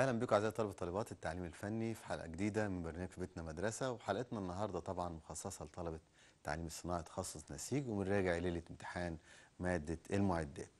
اهلا بكم اعزائي طلبه طالبات التعليم الفني في حلقه جديده من برنامج في بيتنا مدرسه وحلقتنا النهارده طبعا مخصصه لطلبه التعليم الصناعي تخصص نسيج ومنراجع ليله امتحان ماده المعدات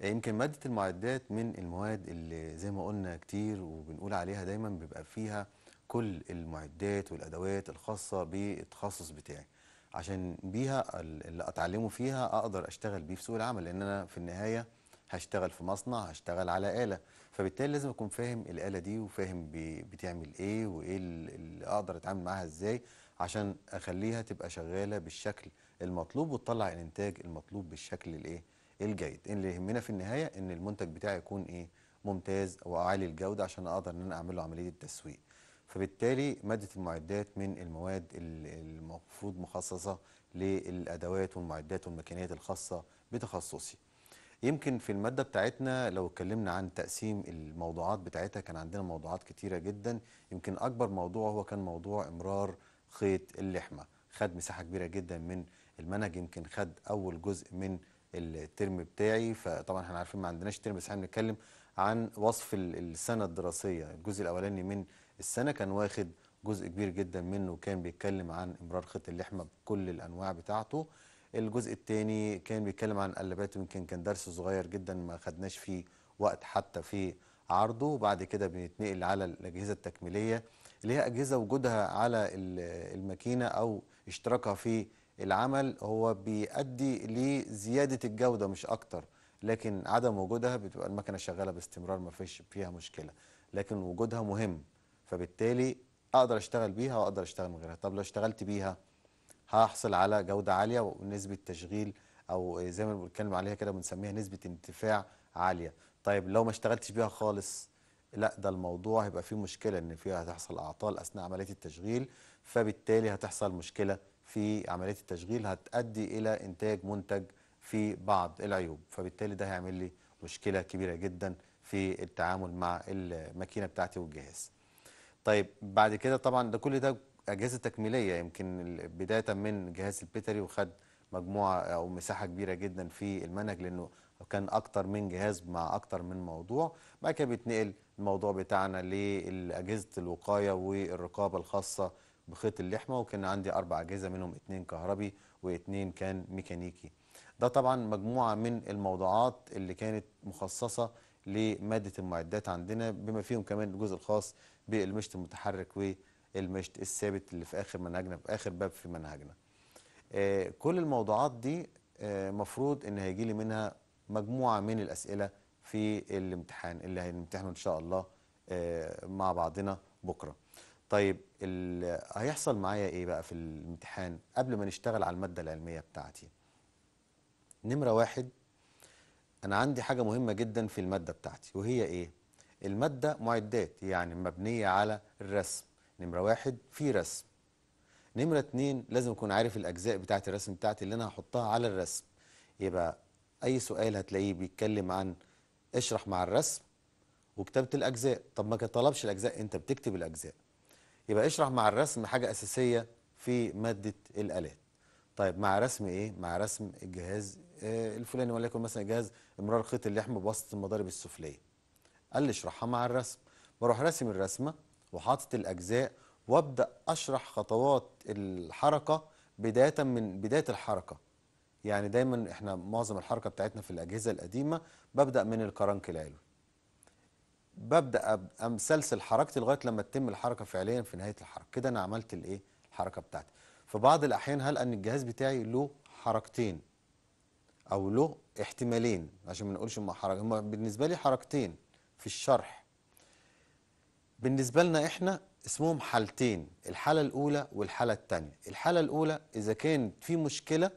آه، يمكن ماده المعدات من المواد اللي زي ما قلنا كتير وبنقول عليها دايما بيبقى فيها كل المعدات والادوات الخاصه بالتخصص بتاعي عشان بيها اللي اتعلمه فيها اقدر اشتغل بيه في سوق العمل لان انا في النهايه هشتغل في مصنع هشتغل على آلة فبالتالي لازم أكون فاهم الآلة دي وفاهم بتعمل إيه وإيه اللي أقدر أتعامل معاها إزاي عشان أخليها تبقى شغالة بالشكل المطلوب وتطلع الإنتاج المطلوب بالشكل الإيه الجيد اللي يهمنا في النهاية إن المنتج بتاعي يكون إيه ممتاز وعالي الجودة عشان أقدر إن أنا أعمله عملية التسويق فبالتالي مادة المعدات من المواد المفروض مخصصة للأدوات والمعدات والماكينات الخاصة بتخصصي يمكن في المادة بتاعتنا لو اتكلمنا عن تقسيم الموضوعات بتاعتها كان عندنا موضوعات كتيرة جدا يمكن أكبر موضوع هو كان موضوع إمرار خيط اللحمة خد مساحة كبيرة جدا من المنهج يمكن خد أول جزء من الترم بتاعي فطبعا احنا عارفين ما عندناش ترم بس احنا بنتكلم عن وصف السنة الدراسية الجزء الأولاني من السنة كان واخد جزء كبير جدا منه كان بيتكلم عن إمرار خيط اللحمة بكل الأنواع بتاعته الجزء الثاني كان بيتكلم عن قلبات يمكن كان درس صغير جدا ما خدناش فيه وقت حتى في عرضه وبعد كده بنتنقل على الأجهزة التكميلية اللي هي أجهزة وجودها على الماكينة أو اشتراكها في العمل هو بيؤدي لزيادة الجودة مش أكتر لكن عدم وجودها بتبقى المكنة شغالة باستمرار ما فيش فيها مشكلة لكن وجودها مهم فبالتالي أقدر أشتغل بيها وأقدر أشتغل من غيرها طب لو اشتغلت بيها هحصل على جودة عالية ونسبة تشغيل أو زي ما بنتكلم عليها كده بنسميها نسبة انتفاع عالية طيب لو ما اشتغلتش بيها خالص لا ده الموضوع هيبقى فيه مشكلة إن فيها هتحصل أعطال أثناء عملية التشغيل فبالتالي هتحصل مشكلة في عملية التشغيل هتؤدي إلى إنتاج منتج في بعض العيوب فبالتالي ده هيعمل لي مشكلة كبيرة جدا في التعامل مع الماكينة بتاعتي والجهاز طيب بعد كده طبعا ده كل ده اجهزه تكميليه يمكن بدايه من جهاز البيتري وخد مجموعه او مساحه كبيره جدا في المنهج لانه كان اكتر من جهاز مع اكتر من موضوع بعد كده بيتنقل الموضوع بتاعنا لاجهزه الوقايه والرقابه الخاصه بخيط اللحمه وكان عندي اربع اجهزه منهم اثنين كهربي واثنين كان ميكانيكي ده طبعا مجموعه من الموضوعات اللي كانت مخصصه لماده المعدات عندنا بما فيهم كمان الجزء الخاص بالمشط المتحرك و المشت الثابت اللي في اخر منهجنا في اخر باب في منهجنا آه، كل الموضوعات دي آه، مفروض ان هيجي لي منها مجموعه من الاسئله في الامتحان اللي هنمتحنه ان شاء الله آه، مع بعضنا بكره طيب هيحصل معايا ايه بقى في الامتحان قبل ما نشتغل على الماده العلميه بتاعتي نمره واحد انا عندي حاجه مهمه جدا في الماده بتاعتي وهي ايه الماده معدات يعني مبنيه على الرسم نمرة واحد في رسم نمرة اتنين لازم أكون عارف الأجزاء بتاعة الرسم بتاعتي اللي أنا هحطها على الرسم يبقى أي سؤال هتلاقيه بيتكلم عن اشرح مع الرسم وكتابة الأجزاء طب ما طلبش الأجزاء أنت بتكتب الأجزاء يبقى اشرح مع الرسم حاجة أساسية في مادة الآلات طيب مع رسم إيه؟ مع رسم الجهاز آه، الفلاني وليكن مثلا جهاز امرار خيط اللحم بواسطة المضارب السفلية قال لي اشرحها مع الرسم بروح راسم الرسمة وحاطط الاجزاء وابدا اشرح خطوات الحركه بدايه من بدايه الحركه يعني دايما احنا معظم الحركه بتاعتنا في الاجهزه القديمه ببدا من الكرنك العلوي ببدا امسلسل حركتي لغايه لما تتم الحركه فعليا في نهايه الحركه كده انا عملت الايه الحركه بتاعتي في بعض الاحيان هل ان الجهاز بتاعي له حركتين او له احتمالين عشان ما نقولش هم بالنسبه لي حركتين في الشرح بالنسبة لنا إحنا اسمهم حالتين الحالة الأولى والحالة الثانية الحالة الأولى إذا كانت في مشكلة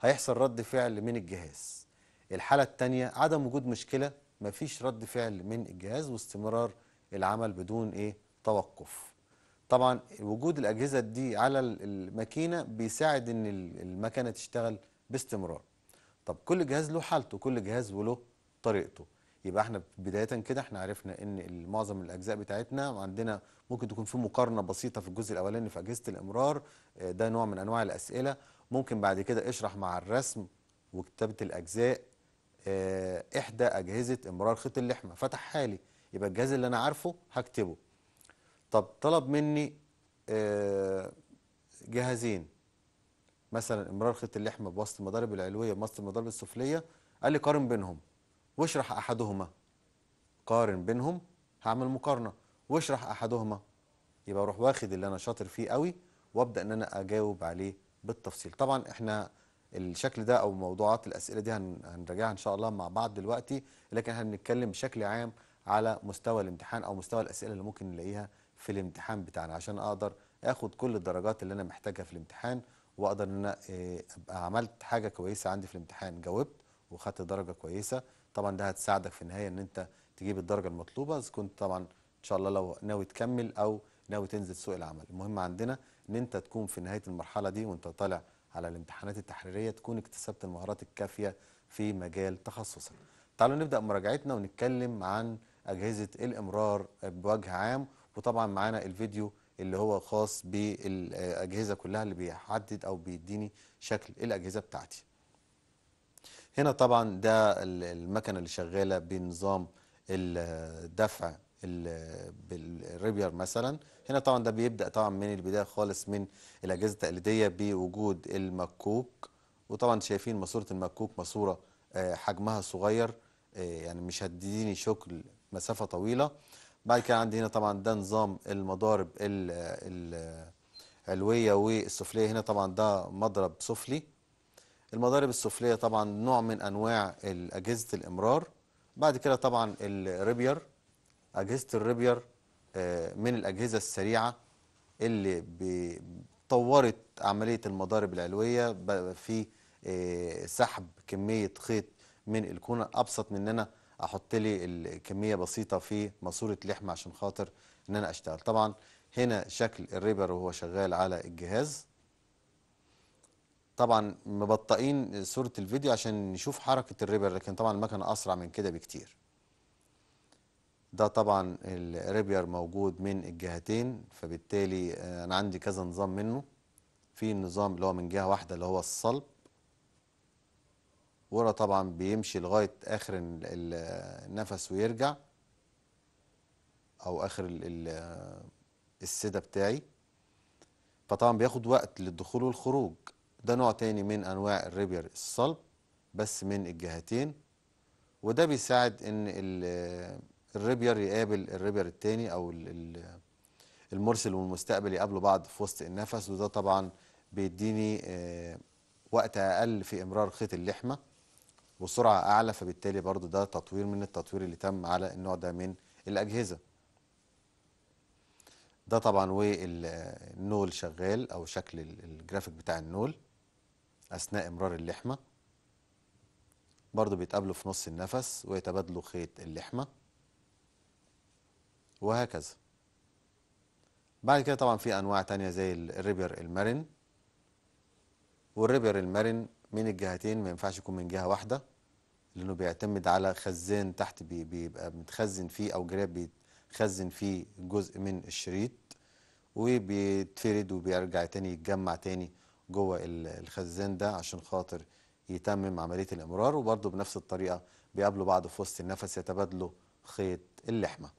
هيحصل رد فعل من الجهاز الحالة الثانية عدم وجود مشكلة مفيش رد فعل من الجهاز واستمرار العمل بدون إيه توقف طبعا وجود الأجهزة دي على الماكينة بيساعد إن الماكينة تشتغل باستمرار طب كل جهاز له حالته كل جهاز وله طريقته يبقى احنا بدايه كده احنا عرفنا ان معظم الاجزاء بتاعتنا عندنا ممكن تكون في مقارنه بسيطه في الجزء الاولاني في اجهزه الامرار آه، ده نوع من انواع الاسئله ممكن بعد كده اشرح مع الرسم وكتابه الاجزاء آه، احدى اجهزه امرار خيط اللحمه فتح حالي يبقى الجهاز اللي انا عارفه هكتبه طب طلب مني آه، جهازين مثلا امرار خيط اللحمه بوسط المضارب العلويه بوسط المضارب السفليه قال لي قارن بينهم واشرح احدهما قارن بينهم هعمل مقارنه واشرح احدهما يبقى اروح واخد اللي انا شاطر فيه قوي وابدا ان انا اجاوب عليه بالتفصيل طبعا احنا الشكل ده او موضوعات الاسئله دي هنراجعها ان شاء الله مع بعض دلوقتي لكن احنا هنتكلم بشكل عام على مستوى الامتحان او مستوى الاسئله اللي ممكن نلاقيها في الامتحان بتاعنا عشان اقدر اخد كل الدرجات اللي انا محتاجها في الامتحان واقدر ان انا آه، ابقى عملت حاجه كويسه عندي في الامتحان جاوبت وخدت درجه كويسه طبعا ده هتساعدك في النهايه ان انت تجيب الدرجه المطلوبه اذا كنت طبعا ان شاء الله لو ناوي تكمل او ناوي تنزل سوق العمل المهم عندنا ان انت تكون في نهايه المرحله دي وانت طالع على الامتحانات التحريريه تكون اكتسبت المهارات الكافيه في مجال تخصصك تعالوا نبدا مراجعتنا ونتكلم عن اجهزه الامرار بوجه عام وطبعا معانا الفيديو اللي هو خاص بالاجهزه كلها اللي بيحدد او بيديني شكل الاجهزه بتاعتي هنا طبعا ده المكنه اللي شغاله بنظام الدفع بالريبير مثلا هنا طبعا ده بيبدا طبعا من البدايه خالص من الاجهزه التقليديه بوجود المكوك وطبعا شايفين ماسوره المكوك ماسوره آه، حجمها صغير آه، يعني مش هتديني شكل مسافه طويله بعد كده عندي هنا طبعا ده نظام المضارب العلويه والسفليه هنا طبعا ده مضرب سفلي المضارب السفلية طبعا نوع من أنواع أجهزة الإمرار بعد كده طبعا الريبير أجهزة الريبير آه، من الأجهزة السريعة اللي طورت عملية المضارب العلوية في آه، سحب كمية خيط من الكونة أبسط من أن أنا أحط لي الكمية بسيطة في ماسورة لحم عشان خاطر أن أنا أشتغل طبعا هنا شكل الريبر وهو شغال على الجهاز طبعا مبطئين صورة الفيديو عشان نشوف حركة الريبير لكن طبعا المكنة أسرع من كده بكتير ده طبعا الريبير موجود من الجهتين فبالتالي آه، أنا عندي كذا نظام منه في النظام اللي هو من جهة واحدة اللي هو الصلب ورا طبعا بيمشي لغاية آخر النفس ويرجع أو آخر آه، السدة بتاعي فطبعا بياخد وقت للدخول والخروج ده نوع تاني من أنواع الريبير الصلب بس من الجهتين وده بيساعد إن الريبير يقابل الريبير التاني أو المرسل والمستقبل يقابلوا بعض في وسط النفس وده طبعا بيديني آه، وقت أقل في إمرار خيط اللحمة وسرعة أعلى فبالتالي برضو ده تطوير من التطوير اللي تم على النوع ده من الأجهزة ده طبعا والنول شغال أو شكل الجرافيك بتاع النول أثناء إمرار اللحمة برضو بيتقابلوا في نص النفس ويتبادلوا خيط اللحمة وهكذا بعد كده طبعا في أنواع تانية زي الريبر المرن والريبر المرن من الجهتين ما ينفعش يكون من جهة واحدة لأنه بيعتمد على خزان تحت بيبقى متخزن فيه أو جراب بيتخزن فيه جزء من الشريط وبيتفرد وبيرجع تاني يتجمع تاني جوه الخزان ده عشان خاطر يتمم عمليه الامرار وبرده بنفس الطريقه بيقابلوا بعض في وسط النفس يتبادلوا خيط اللحمه.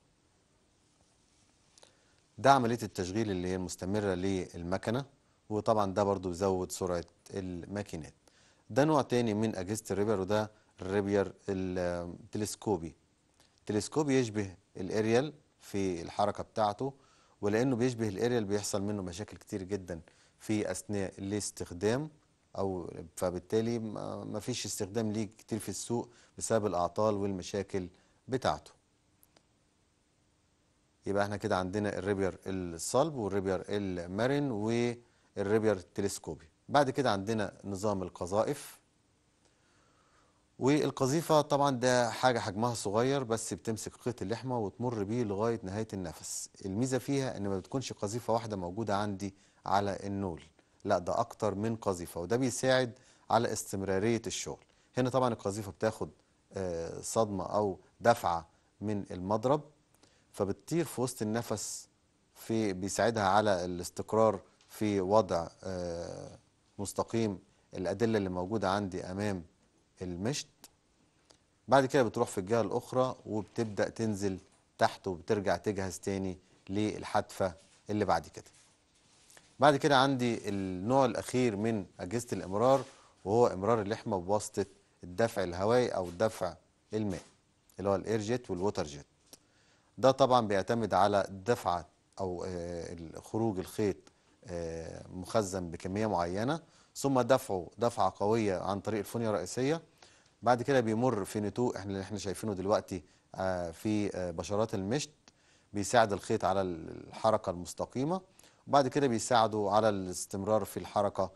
ده عمليه التشغيل اللي هي المستمره للمكنه وطبعا ده برده بيزود سرعه الماكينات. ده نوع تاني من اجهزه الريبير وده الريبير التلسكوبي. التلسكوبي يشبه الاريال في الحركه بتاعته ولانه بيشبه الاريال بيحصل منه مشاكل كتير جدا في أثناء الاستخدام أو فبالتالي ما فيش استخدام ليه كتير في السوق بسبب الأعطال والمشاكل بتاعته يبقى احنا كده عندنا الريبير الصلب والريبير المرن والريبير التلسكوبي بعد كده عندنا نظام القذائف والقذيفة طبعا ده حاجة حجمها صغير بس بتمسك قطعة اللحمة وتمر بيه لغاية نهاية النفس الميزة فيها ان ما بتكونش قذيفة واحدة موجودة عندي على النول لا ده اكتر من قذيفه وده بيساعد على استمراريه الشغل هنا طبعا القذيفه بتاخد آه، صدمه او دفعه من المضرب فبتطير في وسط النفس في بيساعدها على الاستقرار في وضع آه، مستقيم الادله اللي موجوده عندي امام المشط بعد كده بتروح في الجهه الاخرى وبتبدا تنزل تحت وبترجع تجهز تاني للحدفه اللي بعد كده بعد كده عندي النوع الأخير من أجهزة الإمرار وهو إمرار اللحمة بواسطة الدفع الهوائي أو الدفع الماء اللي هو الإير جيت والووتر جيت ده طبعا بيعتمد على الدفعة أو آه، خروج الخيط آه، مخزن بكمية معينة ثم دفعه دفعة قوية عن طريق الفنية الرئيسية بعد كده بيمر في نتوء احنا اللي احنا شايفينه دلوقتي آه، في بشرات المشت بيساعد الخيط على الحركة المستقيمة وبعد كده بيساعدوا على الاستمرار في الحركه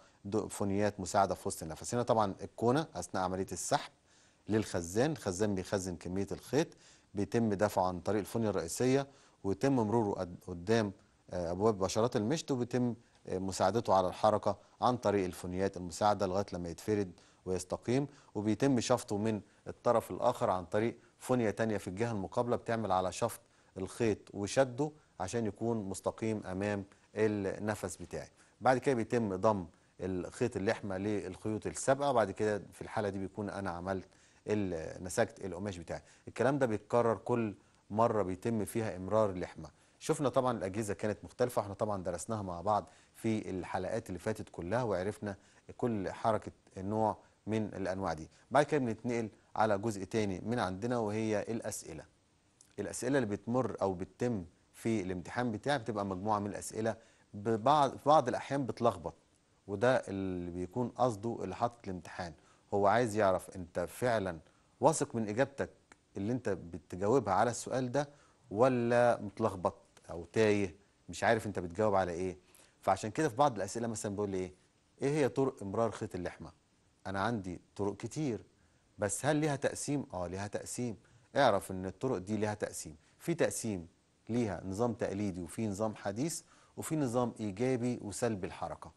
فنيات مساعده في وسط النفس هنا طبعا الكونه اثناء عمليه السحب للخزان الخزان بيخزن كميه الخيط بيتم دفعه عن طريق الفنيه الرئيسيه ويتم مروره قدام آه، ابواب بشرات المشط وبيتم آه، مساعدته على الحركه عن طريق الفنيات المساعده لغايه لما يتفرد ويستقيم وبيتم شفطه من الطرف الاخر عن طريق فنيه تانية في الجهه المقابله بتعمل على شفط الخيط وشده عشان يكون مستقيم امام النفس بتاعي بعد كده بيتم ضم الخيط اللحمه للخيوط السابقه بعد كده في الحاله دي بيكون انا عملت نسجت القماش بتاعي الكلام ده بيتكرر كل مره بيتم فيها امرار اللحمه شفنا طبعا الاجهزه كانت مختلفه احنا طبعا درسناها مع بعض في الحلقات اللي فاتت كلها وعرفنا كل حركه نوع من الانواع دي بعد كده بنتنقل على جزء تاني من عندنا وهي الاسئله الاسئله اللي بتمر او بتتم في الامتحان بتاعي بتبقى مجموعه من الاسئله ببعض في بعض الاحيان بتلخبط وده اللي بيكون قصده اللي حاطط الامتحان هو عايز يعرف انت فعلا واثق من اجابتك اللي انت بتجاوبها على السؤال ده ولا متلخبط او تايه مش عارف انت بتجاوب على ايه فعشان كده في بعض الاسئله مثلا بيقول لي ايه ايه هي طرق امرار خيط اللحمه انا عندي طرق كتير بس هل ليها تقسيم اه ليها تقسيم اعرف ان الطرق دي ليها تقسيم في تقسيم ليها نظام تقليدي وفي نظام حديث وفي نظام إيجابي وسلبي الحركة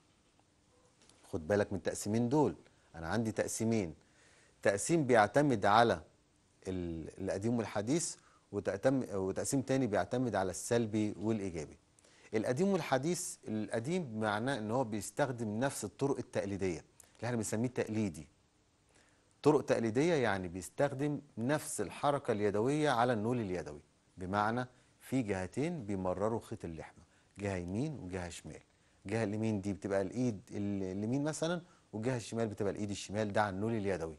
خد بالك من التقسيمين دول أنا عندي تقسيمين تقسيم بيعتمد على القديم والحديث وتقسيم تاني بيعتمد على السلبي والإيجابي القديم والحديث القديم معناه ان هو بيستخدم نفس الطرق التقليديه اللي احنا بنسميه تقليدي طرق تقليديه يعني بيستخدم نفس الحركه اليدويه على النول اليدوي بمعنى في جهتين بيمرروا خيط اللحمه جهه يمين وجهه شمال الجهه اليمين دي بتبقى الايد اليمين مثلا والجهه الشمال بتبقى الايد الشمال ده على النول اليدوي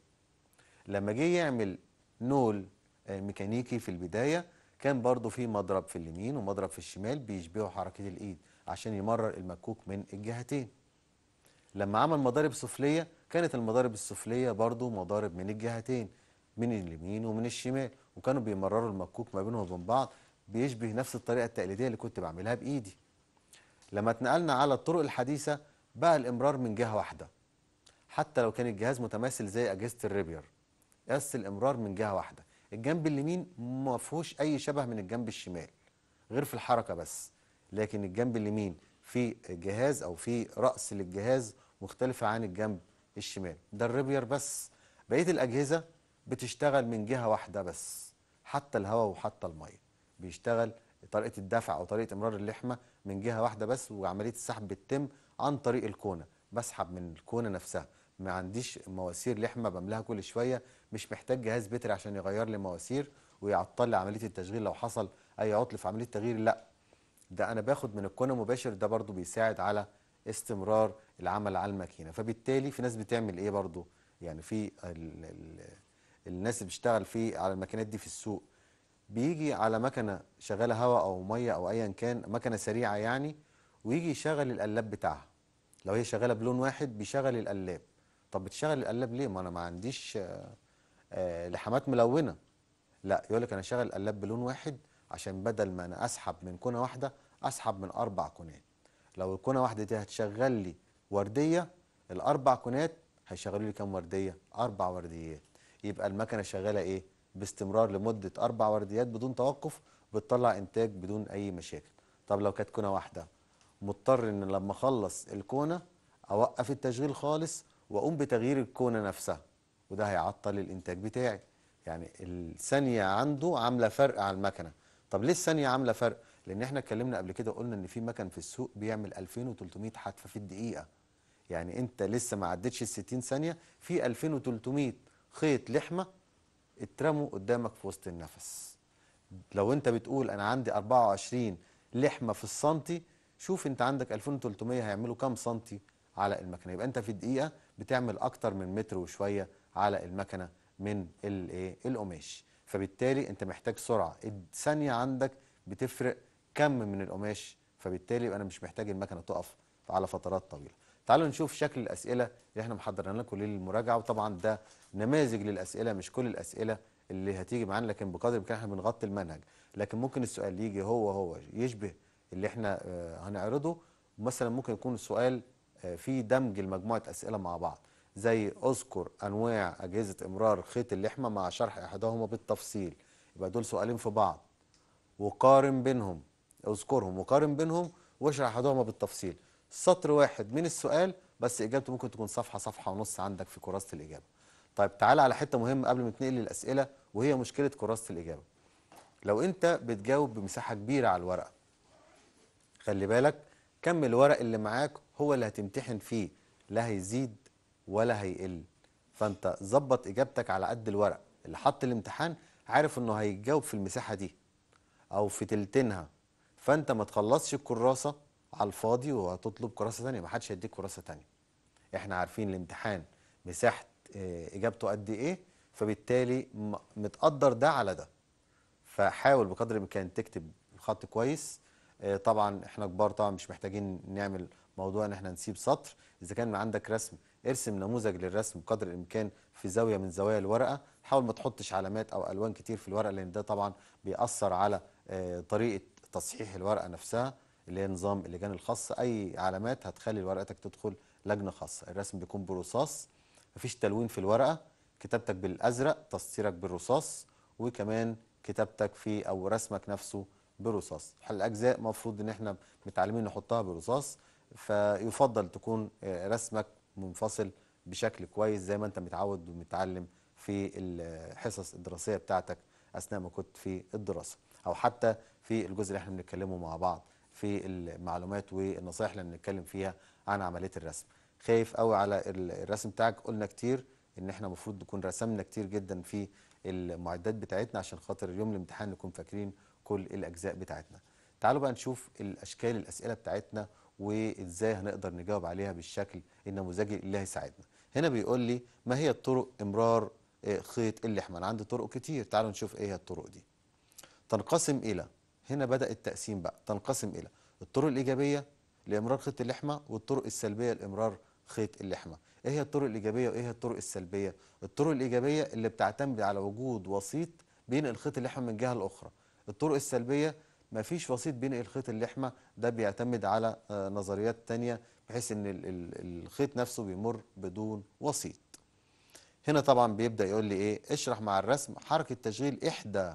لما جه يعمل نول آه، ميكانيكي في البدايه كان برضو في مضرب في اليمين ومضرب في الشمال بيشبهوا حركه الايد عشان يمرر المكوك من الجهتين لما عمل مضارب سفليه كانت المضارب السفليه برضو مضارب من الجهتين من اليمين ومن الشمال وكانوا بيمرروا المكوك ما بينهم وبين بعض بيشبه نفس الطريقة التقليدية اللي كنت بعملها بإيدي لما اتنقلنا على الطرق الحديثة بقى الإمرار من جهة واحدة حتى لو كان الجهاز متماثل زي أجهزة الريبير بس الإمرار من جهة واحدة الجنب اليمين ما فيهوش أي شبه من الجنب الشمال غير في الحركة بس لكن الجنب اليمين في جهاز أو في رأس للجهاز مختلفة عن الجنب الشمال ده الريبير بس بقية الأجهزة بتشتغل من جهة واحدة بس حتى الهواء وحتى المية بيشتغل طريقه الدفع او طريقه امرار اللحمه من جهه واحده بس وعمليه السحب بتتم عن طريق الكونه بسحب من الكونه نفسها ما عنديش مواسير لحمه بملاها كل شويه مش محتاج جهاز بتري عشان يغير لي مواسير ويعطل لي عمليه التشغيل لو حصل اي عطل في عمليه التغيير لا ده انا باخد من الكونه مباشر ده برضو بيساعد على استمرار العمل على الماكينه فبالتالي في ناس بتعمل ايه برضو يعني في ال ال الناس اللي بتشتغل في على الماكينات دي في السوق بيجي على مكنه شغاله هواء او ميه او ايا كان مكنه سريعه يعني ويجي يشغل القلاب بتاعها لو هي شغاله بلون واحد بيشغل القلاب طب بتشغل القلاب ليه ما انا ما عنديش آه، آه، لحمات ملونه لا يقول لك انا شغل القلاب بلون واحد عشان بدل ما انا اسحب من كونه واحده اسحب من اربع كونات لو الكونه واحده دي هتشغل لي ورديه الاربع كونات هيشغلوا لي كام ورديه اربع ورديات يبقى المكنه شغاله ايه باستمرار لمده اربع ورديات بدون توقف بتطلع انتاج بدون اي مشاكل طب لو كانت كونه واحده مضطر ان لما اخلص الكونه اوقف التشغيل خالص واقوم بتغيير الكونه نفسها وده هيعطل الانتاج بتاعي يعني الثانيه عنده عامله فرق على المكنه طب ليه الثانيه عامله فرق لان احنا اتكلمنا قبل كده قلنا ان في مكن في السوق بيعمل 2300 حتفه في الدقيقه يعني انت لسه ما عدتش ال 60 ثانيه في 2300 خيط لحمه اترموا قدامك في وسط النفس لو انت بتقول انا عندي 24 لحمه في السنتي شوف انت عندك 2300 هيعملوا كام سنتي على المكنه يبقى انت في دقيقه بتعمل اكتر من متر وشويه على المكنه من الايه القماش فبالتالي انت محتاج سرعه الثانيه عندك بتفرق كم من القماش فبالتالي انا مش محتاج المكنه تقف على فترات طويله تعالوا نشوف شكل الأسئلة اللي احنا محضرين لكم للمراجعة وطبعا ده نماذج للأسئلة مش كل الأسئلة اللي هتيجي معانا لكن بقدر الامكان احنا بنغطي المنهج لكن ممكن السؤال يجي هو هو يشبه اللي احنا آه، هنعرضه مثلا ممكن يكون السؤال آه، فيه دمج لمجموعة أسئلة مع بعض زي اذكر أنواع أجهزة إمرار خيط اللحمة مع شرح إحداهما بالتفصيل يبقى دول سؤالين في بعض وقارن بينهم اذكرهم وقارن بينهم واشرح إحداهما بالتفصيل سطر واحد من السؤال بس اجابته ممكن تكون صفحه صفحه ونص عندك في كراسه الاجابه طيب تعال على حته مهمه قبل ما تنقل للاسئله وهي مشكله كراسه الاجابه لو انت بتجاوب بمساحه كبيره على الورقه خلي بالك كم الورق اللي معاك هو اللي هتمتحن فيه لا هيزيد ولا هيقل فانت ظبط اجابتك على قد الورق اللي حط الامتحان عارف انه هيتجاوب في المساحه دي او في تلتينها فانت ما تخلصش الكراسه على الفاضي وهتطلب كراسه ثانيه ما حدش هيديك كراسه ثانيه احنا عارفين الامتحان مساحه آه، اجابته قد ايه فبالتالي متقدر ده على ده فحاول بقدر الامكان تكتب الخط كويس آه، طبعا احنا كبار طبعا مش محتاجين نعمل موضوع ان احنا نسيب سطر اذا كان عندك رسم ارسم نموذج للرسم بقدر الامكان في زاويه من زوايا الورقه حاول ما تحطش علامات او الوان كتير في الورقه لان ده طبعا بيأثر على آه، طريقه تصحيح الورقه نفسها اللي هي نظام اللجان الخاصه اي علامات هتخلي ورقتك تدخل لجنه خاصه الرسم بيكون بالرصاص مفيش تلوين في الورقه كتابتك بالازرق تسطيرك بالرصاص وكمان كتابتك في او رسمك نفسه برصاص الاجزاء المفروض ان احنا متعلمين نحطها برصاص فيفضل تكون آه، رسمك منفصل بشكل كويس زي ما انت متعود ومتعلم في الحصص الدراسيه بتاعتك اثناء ما كنت في الدراسه او حتى في الجزء اللي احنا بنتكلمه مع بعض في المعلومات والنصائح اللي بنتكلم فيها عن عمليه الرسم خايف قوي على الرسم بتاعك قلنا كتير ان احنا المفروض نكون رسمنا كتير جدا في المعدات بتاعتنا عشان خاطر يوم الامتحان نكون فاكرين كل الاجزاء بتاعتنا تعالوا بقى نشوف الاشكال الاسئله بتاعتنا وازاي هنقدر نجاوب عليها بالشكل النموذجي اللي هيساعدنا هنا بيقول لي ما هي الطرق امرار آه، خيط اللحمه انا عندي طرق كتير تعالوا نشوف ايه هي الطرق دي تنقسم الى هنا بدأ التقسيم بقى تنقسم إلى الطرق الإيجابية لإمرار خيط اللحمة والطرق السلبية لإمرار خيط اللحمة إيه هي الطرق الإيجابية وإيه هي الطرق السلبية الطرق الإيجابية اللي بتعتمد على وجود وسيط بينقل خيط اللحمة من جهة الاخرى الطرق السلبية ما فيش وسيط بينقل خيط اللحمة ده بيعتمد على آه، نظريات تانية بحيث ان الخيط نفسه بيمر بدون وسيط هنا طبعا بيبدأ يقول لي ايه اشرح مع الرسم حركة تشغيل احدى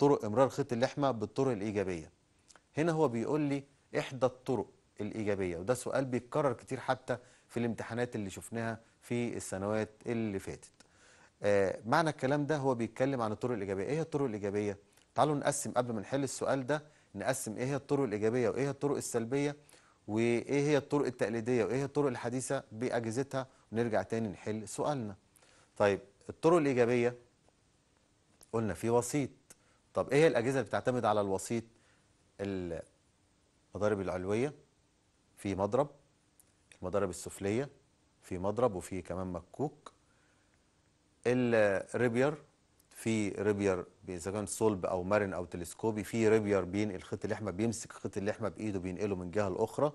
طرق امرار خيط اللحمه بالطرق الايجابيه هنا هو بيقول لي احدى الطرق الايجابيه وده سؤال بيتكرر كتير حتى في الامتحانات اللي شفناها في السنوات اللي فاتت آه معنى الكلام ده هو بيتكلم عن الطرق الايجابيه ايه هي الطرق الايجابيه تعالوا نقسم قبل ما نحل السؤال ده نقسم ايه هي الطرق الايجابيه وايه هي الطرق السلبيه وايه هي الطرق التقليديه وايه هي الطرق الحديثه باجهزتها ونرجع تاني نحل سؤالنا طيب الطرق الايجابيه قلنا في وسيط طب ايه هي الاجهزه اللي بتعتمد على الوسيط المضارب العلويه في مضرب المضارب السفليه في مضرب وفي كمان مكوك الريبير في ريبير اذا كان صلب او مرن او تلسكوبي في ريبير بينقل خيط اللحمه بيمسك خيط اللحمه بايده بينقله من جهه لاخرى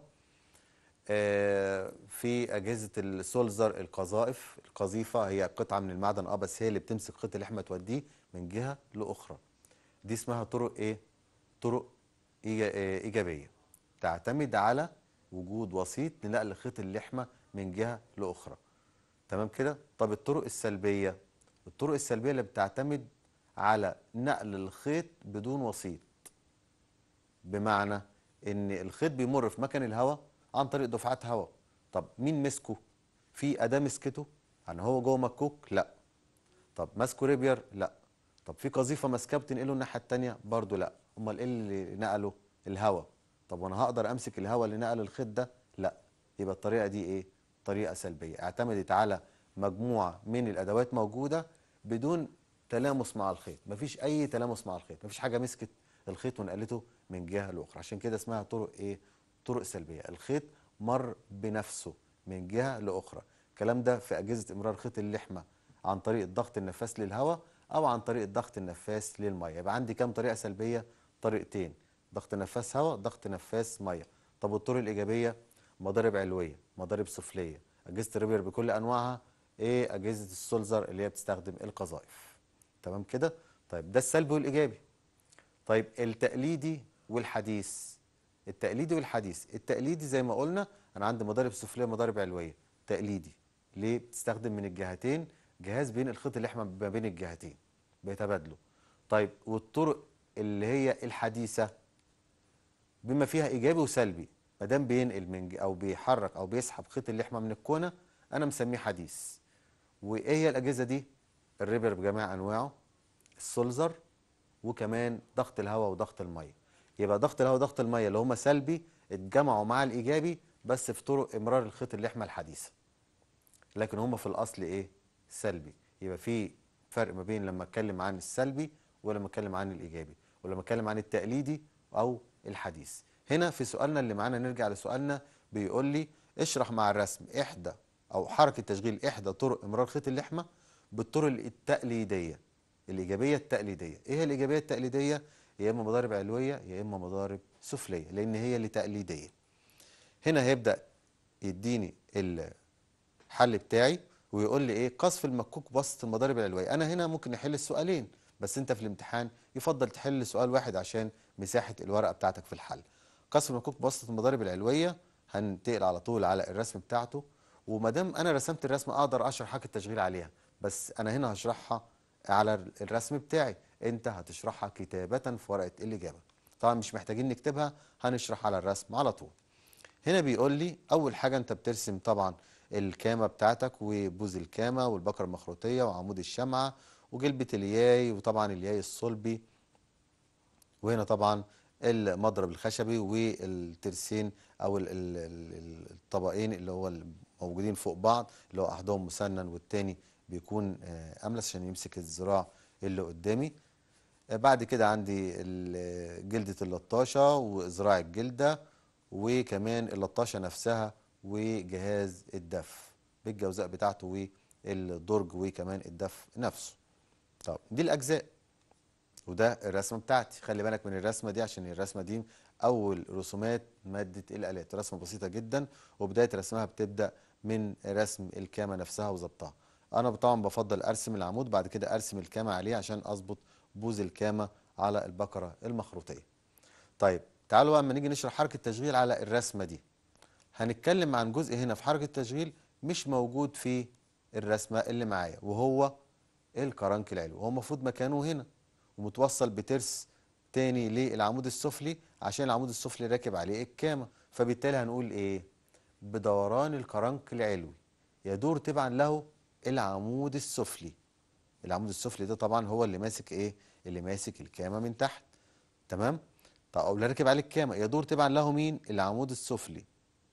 آه، في اجهزه السولزر القذائف القذيفه هي قطعه من المعدن اه بس هي اللي بتمسك خيط اللحمه توديه من جهه لاخرى دي اسمها طرق ايه طرق آه، ايجابيه تعتمد على وجود وسيط لنقل خيط اللحمه من جهه لاخرى تمام كده طب الطرق السلبيه الطرق السلبيه اللي بتعتمد على نقل الخيط بدون وسيط بمعنى ان الخيط بيمر في مكان الهواء عن طريق دفعات هواء طب مين مسكه في اداه مسكته يعني هو جوه مكوك لا طب ماسكه ريبير لا طب في قذيفه ماسكاه بتنقله الناحيه الثانيه برضه لا امال ايه اللي نقله الهواء طب وانا هقدر امسك الهواء اللي نقل الخيط ده لا يبقى الطريقه دي ايه طريقه سلبيه اعتمدت على مجموعه من الادوات موجوده بدون تلامس مع الخيط مفيش اي تلامس مع الخيط مفيش حاجه مسكت الخيط ونقلته من جهه لاخرى عشان كده اسمها طرق ايه طرق سلبيه الخيط مر بنفسه من جهه لاخرى الكلام ده في اجهزه امرار خيط اللحمه عن طريق الضغط النفاس للهواء او عن طريق الضغط النفاث للميه يبقى عندي كام طريقه سلبيه طريقتين ضغط نفاث هواء ضغط نفاث ميه طب والطرق الايجابيه مضارب علويه مضارب سفليه اجهزه الريبير بكل انواعها ايه اجهزه السولزر اللي هي بتستخدم القذائف تمام كده طيب ده السلبي والايجابي طيب التقليدي والحديث التقليدي والحديث التقليدي زي ما قلنا انا عندي مضارب سفليه مضارب علويه تقليدي ليه بتستخدم من الجهتين جهاز بينقل خيط اللحمه ما بين الجهتين بيتبادلوا طيب والطرق اللي هي الحديثه بما فيها ايجابي وسلبي ما دام بينقل من او بيحرك او بيسحب خيط اللحمه من الكونه انا مسميه حديث وايه هي الاجهزه دي الريبر بجميع انواعه السولزر وكمان ضغط الهواء وضغط الميه يبقى ضغط الهواء وضغط الميه اللي هما سلبي اتجمعوا مع الايجابي بس في طرق امرار الخيط اللحمه الحديثه لكن هما في الاصل ايه سلبي يبقى في فرق ما بين لما اتكلم عن السلبي ولما اتكلم عن الايجابي ولما اتكلم عن التقليدي او الحديث هنا في سؤالنا اللي معانا نرجع لسؤالنا بيقول لي اشرح مع الرسم احدى او حركه تشغيل احدى طرق امرار خيط اللحمه بالطرق التقليديه الايجابيه التقليديه ايه هي الايجابيه التقليديه يا اما مضارب علويه يا اما مضارب سفليه لان هي اللي تقليديه هنا هيبدا يديني الحل بتاعي ويقول لي ايه قصف المكوك بسط المضارب العلويه انا هنا ممكن نحل السؤالين بس انت في الامتحان يفضل تحل سؤال واحد عشان مساحه الورقه بتاعتك في الحل قصف المكوك بسط المضارب العلويه هننتقل على طول على الرسم بتاعته وما دام انا رسمت الرسمه اقدر اشرح حاجه التشغيل عليها بس انا هنا هشرحها على الرسم بتاعي انت هتشرحها كتابه في ورقه الاجابه طبعا مش محتاجين نكتبها هنشرح على الرسم على طول هنا بيقول لي اول حاجه انت بترسم طبعا الكامة بتاعتك وبوز الكامة والبكرة المخروطية وعمود الشمعة وجلبة الياي وطبعا الياي الصلبي وهنا طبعا المضرب الخشبي والترسين او الطبقين اللي هو موجودين فوق بعض اللي هو احدهم مسنن والتاني بيكون آه، املس عشان يمسك الذراع اللي قدامي آه، بعد كده عندي جلدة اللطاشة وذراع الجلدة وكمان اللطاشة نفسها وجهاز الدف بالجوزاء بتاعته والدرج وكمان الدف نفسه طب دي الأجزاء وده الرسمة بتاعتي خلي بالك من الرسمة دي عشان الرسمة دي أول رسومات مادة الآلات رسمة بسيطة جدا وبداية رسمها بتبدأ من رسم الكامة نفسها وظبطها أنا طبعا بفضل أرسم العمود بعد كده أرسم الكامة عليه عشان أظبط بوز الكامة على البقرة المخروطية طيب تعالوا بقى اما نيجي نشرح حركة تشغيل على الرسمة دي هنتكلم عن جزء هنا في حركة التشغيل مش موجود في الرسمة اللي معايا وهو الكرنك العلوي وهو المفروض مكانه هنا ومتوصل بترس تاني للعمود السفلي عشان العمود السفلي راكب عليه الكامة فبالتالي هنقول ايه بدوران الكرنك العلوي يدور تبعا له العمود السفلي العمود السفلي ده طبعا هو اللي ماسك ايه اللي ماسك الكامة من تحت تمام طب او اللي راكب عليه الكامة يدور تبعا له مين العمود السفلي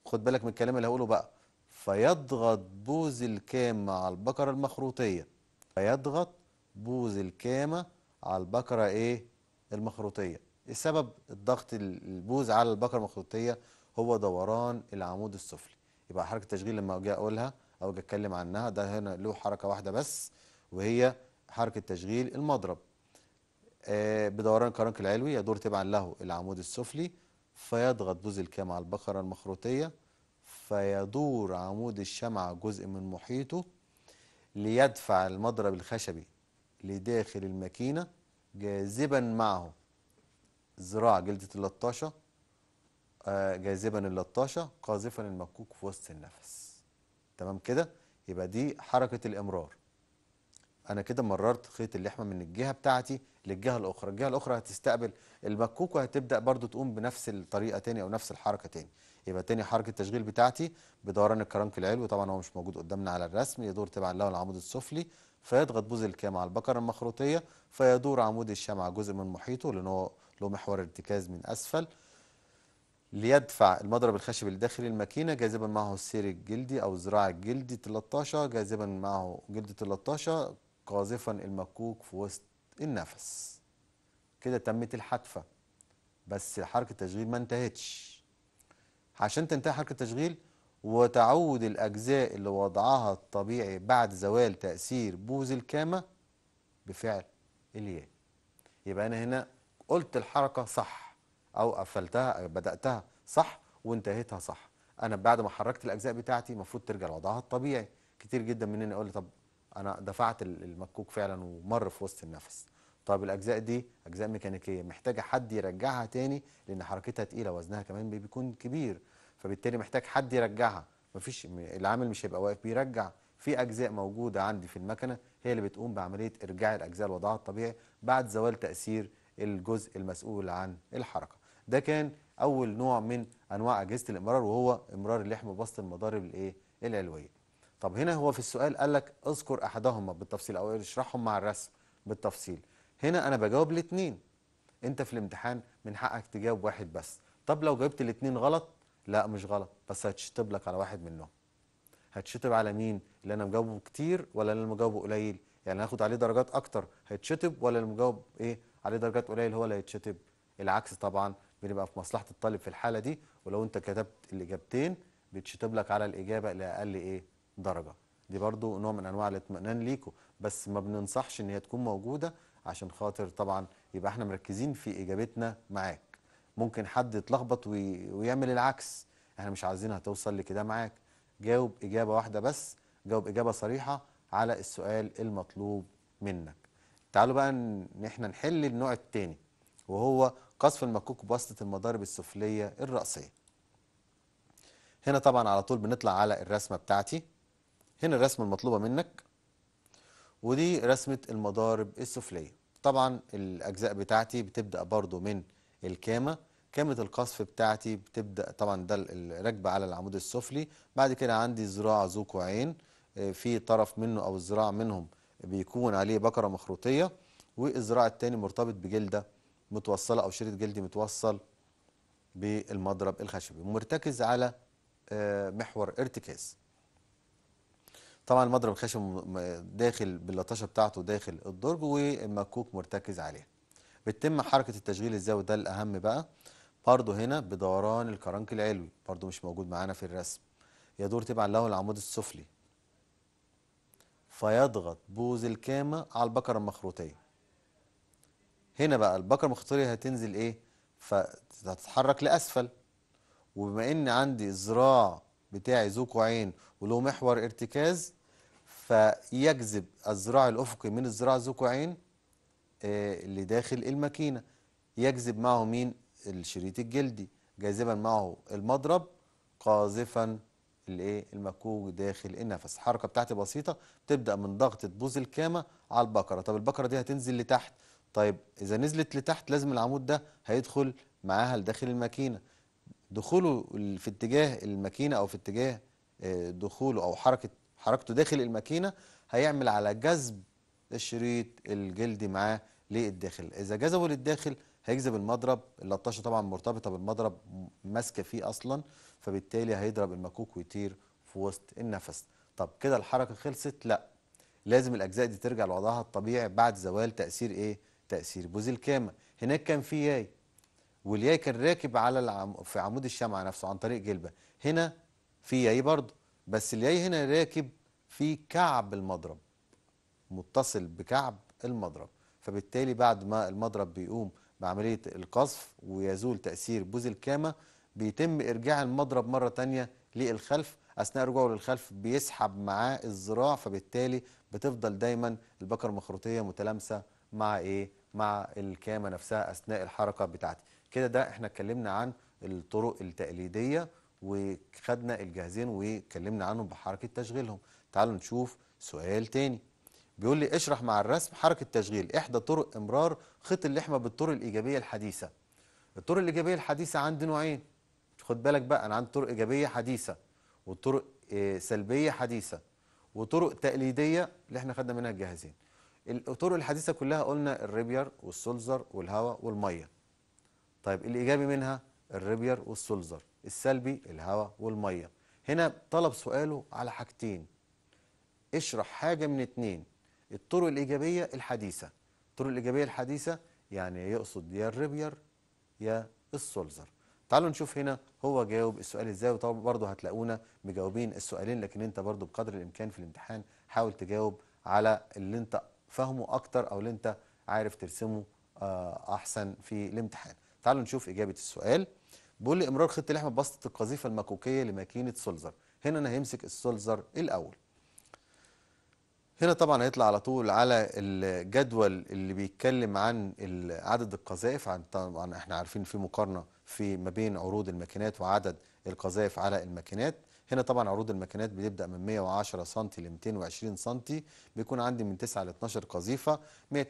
خد بالك من الكلام اللي هقوله بقى فيضغط بوز الكامة على البقرة المخروطية فيضغط بوز الكامة على البقرة ايه المخروطية السبب الضغط البوز على البقرة المخروطية هو دوران العمود السفلي يبقى حركة التشغيل لما اجي اقولها او اجي اتكلم عنها ده هنا له حركة واحدة بس وهي حركة تشغيل المضرب آه بدوران الكرنك العلوي يدور تبعا له العمود السفلي فيضغط جزء الكام على البقرة المخروطية فيدور عمود الشمعة جزء من محيطه ليدفع المضرب الخشبي لداخل الماكينة جاذبا معه ذراع جلدة اللطاشة آه، جاذبا اللطاشة قاذفا المكوك في وسط النفس تمام كده يبقى دي حركة الإمرار انا كده مررت خيط اللحمه من الجهه بتاعتي للجهه الاخرى الجهه الاخرى هتستقبل المكوك وهتبدا برضو تقوم بنفس الطريقه تاني او نفس الحركه تاني يبقى تاني حركه التشغيل بتاعتي بدوران الكرنك العلوي طبعا هو مش موجود قدامنا على الرسم يدور تبع له العمود السفلي فيضغط بوز الكام على البقره المخروطيه فيدور عمود الشمع جزء من محيطه لان هو له محور ارتكاز من اسفل ليدفع المضرب الخشب الداخلي الماكينة جاذبا معه السير الجلدي أو الذراع الجلدي 13 جاذبا معه جلد 13 قاذفا المكوك في وسط النفس كده تمت الحتفة بس حركة التشغيل ما انتهتش عشان تنتهي حركة التشغيل وتعود الأجزاء اللي وضعها الطبيعي بعد زوال تأثير بوز الكامة بفعل الياء يبقى أنا هنا قلت الحركة صح أو قفلتها بدأتها صح وانتهيتها صح أنا بعد ما حركت الأجزاء بتاعتي المفروض ترجع لوضعها الطبيعي كتير جدا مننا يقول لي طب انا دفعت المكوك فعلا ومر في وسط النفس طب الاجزاء دي اجزاء ميكانيكيه محتاجه حد يرجعها تاني لان حركتها تقيله وزنها كمان بيكون كبير فبالتالي محتاج حد يرجعها مفيش العامل مش هيبقى واقف بيرجع في اجزاء موجوده عندي في المكنه هي اللي بتقوم بعمليه ارجاع الاجزاء لوضعها الطبيعي بعد زوال تاثير الجزء المسؤول عن الحركه ده كان اول نوع من انواع اجهزه الامرار وهو امرار اللحم بسط المضارب الايه العلويه طب هنا هو في السؤال قال لك اذكر احدهما بالتفصيل او اشرحهم مع الرسم بالتفصيل هنا انا بجاوب الاثنين انت في الامتحان من حقك تجاوب واحد بس طب لو جاوبت الاثنين غلط لا مش غلط بس هتشطب لك على واحد منهم هتشطب على مين اللي انا مجاوبه كتير ولا اللي انا مجاوبه قليل يعني هاخد عليه درجات اكتر هيتشطب ولا اللي مجاوب ايه عليه درجات قليل هو اللي هيتشطب العكس طبعا بنبقى في مصلحه الطالب في الحاله دي ولو انت كتبت الاجابتين بيتشطب لك على الاجابه اللي اقل ايه درجة دي برضو نوع من انواع الاطمئنان ليكو بس ما بننصحش ان هي تكون موجودة عشان خاطر طبعا يبقى احنا مركزين في اجابتنا معاك ممكن حد يتلخبط وي... ويعمل العكس احنا مش عايزينها توصل لكده معاك جاوب اجابة واحدة بس جاوب اجابة صريحة على السؤال المطلوب منك تعالوا بقى ان احنا نحل النوع الثاني وهو قصف المكوك بواسطة المضارب السفلية الرأسية هنا طبعا على طول بنطلع على الرسمة بتاعتي هنا الرسمة المطلوبة منك ودي رسمة المضارب السفلية طبعا الأجزاء بتاعتي بتبدأ برضو من الكامة كامة القصف بتاعتي بتبدأ طبعا ده الركبة على العمود السفلي بعد كده عندي زراعة ذو كوعين آه، في طرف منه أو الزراع منهم بيكون عليه بكرة مخروطية والزراع التاني مرتبط بجلدة متوصلة أو شريط جلدي متوصل بالمضرب الخشبي مرتكز على آه، محور ارتكاز طبعا المضرب الخشب داخل باللطشه بتاعته داخل الدرج والمكوك مرتكز عليه بتتم حركه التشغيل الزاوي ده الاهم بقى برضه هنا بدوران الكرنك العلوي برضه مش موجود معانا في الرسم يدور تبعا له العمود السفلي فيضغط بوز الكامه على البكره المخروطيه هنا بقى البكره المخروطيه هتنزل ايه فهتتحرك لاسفل وبما ان عندي الذراع بتاعي ذو كوعين وله محور ارتكاز فيجذب الذراع الأفقي من الذراع الذكوعين آه، اللي داخل الماكينة يجذب معه مين الشريط الجلدي جاذبا معه المضرب قاذفا الايه المكوج داخل النفس الحركه بتاعتي بسيطه تبدا من ضغطه بوز الكامه على البقره طب البقره دي هتنزل لتحت طيب اذا نزلت لتحت لازم العمود ده هيدخل معاها لداخل الماكينه دخوله في اتجاه الماكينه او في اتجاه دخوله أو حركة حركته داخل الماكينة هيعمل على جذب الشريط الجلدي معاه للداخل إذا جذبه للداخل هيجذب المضرب اللطاشة طبعا مرتبطة بالمضرب ماسكة فيه أصلا فبالتالي هيضرب المكوك ويطير في وسط النفس طب كده الحركة خلصت؟ لا لازم الأجزاء دي ترجع لوضعها الطبيعي بعد زوال تأثير إيه؟ تأثير بوز الكامة هناك كان في ياي والياي كان راكب على العم... في عمود الشمعة نفسه عن طريق جلبة هنا في ياي برضه بس الياي هنا راكب في كعب المضرب متصل بكعب المضرب فبالتالي بعد ما المضرب بيقوم بعملية القذف ويزول تأثير بوز الكامة بيتم إرجاع المضرب مرة تانية للخلف أثناء رجوعه للخلف بيسحب معاه الذراع فبالتالي بتفضل دايما البكرة المخروطية متلامسة مع إيه؟ مع الكامة نفسها أثناء الحركة بتاعتي كده ده احنا اتكلمنا عن الطرق التقليدية وخدنا الجهازين وكلمنا عنهم بحركة تشغيلهم تعالوا نشوف سؤال تاني بيقول لي اشرح مع الرسم حركة تشغيل إحدى طرق إمرار خيط اللحمة بالطرق الإيجابية الحديثة الطرق الإيجابية الحديثة عندي نوعين خد بالك بقى أنا عندي طرق إيجابية حديثة وطرق آه، سلبية حديثة وطرق تقليدية اللي احنا خدنا منها الجهازين الطرق الحديثة كلها قلنا الريبير والسولزر والهواء والمية طيب الإيجابي منها الريبير والسولزر السلبي الهواء والمية هنا طلب سؤاله على حاجتين اشرح حاجة من اتنين الطرق الإيجابية الحديثة الطرق الإيجابية الحديثة يعني يقصد يا الريبير يا السولزر تعالوا نشوف هنا هو جاوب السؤال ازاي وطبعا برضو هتلاقونا مجاوبين السؤالين لكن انت برضه بقدر الامكان في الامتحان حاول تجاوب على اللي انت فاهمه اكتر او اللي انت عارف ترسمه آه، احسن في الامتحان تعالوا نشوف اجابه السؤال بيقول لي امرار خط لحم بسطه القذيفه المكوكيه لماكينه سولزر هنا انا همسك السولزر الاول هنا طبعا هيطلع على طول على الجدول اللي بيتكلم عن عدد القذائف عن طبعا احنا عارفين في مقارنه في ما بين عروض الماكينات وعدد القذائف على الماكينات هنا طبعا عروض الماكينات بتبدا من 110 سم ل 220 سم بيكون عندي من 9 ل 12 قذيفه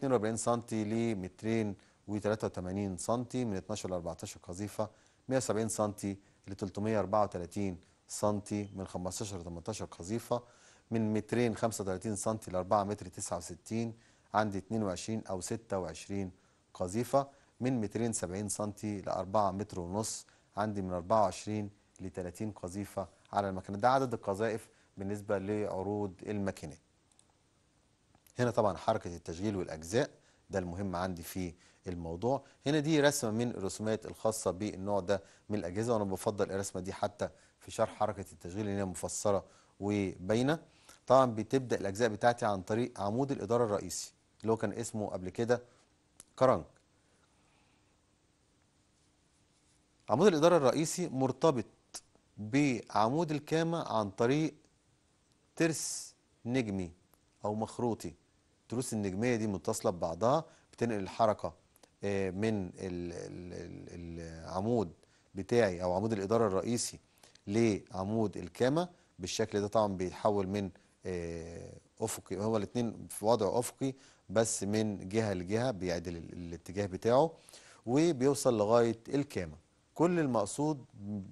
142 سم ل 200 و83 سم من 12 ل 14 قذيفه 170 سم ل 334 سم من 15 ل 18 قذيفه من مترين 35 سم ل 4 متر 69 عندي 22 او 26 قذيفه من مترين 70 سم ل 4 متر ونص عندي من 24 ل 30 قذيفه على المكنه ده عدد القذائف بالنسبه لعروض الماكينات هنا طبعا حركه التشغيل والاجزاء ده المهم عندي في الموضوع هنا دي رسمة من الرسومات الخاصة بالنوع ده من الأجهزة وأنا بفضل الرسمة دي حتى في شرح حركة التشغيل هي مفسرة وباينة طبعا بتبدأ الأجزاء بتاعتي عن طريق عمود الإدارة الرئيسي اللي هو كان اسمه قبل كده كرنك عمود الإدارة الرئيسي مرتبط بعمود الكامة عن طريق ترس نجمي أو مخروطي التروس النجمية دي متصلة ببعضها بتنقل الحركة آه، من العمود بتاعي او عمود الاداره الرئيسي لعمود الكامه بالشكل ده طبعا بيتحول من آه، افقي هو الاثنين في وضع افقي بس من جهه لجهه بيعدل الاتجاه بتاعه وبيوصل لغايه الكامه كل المقصود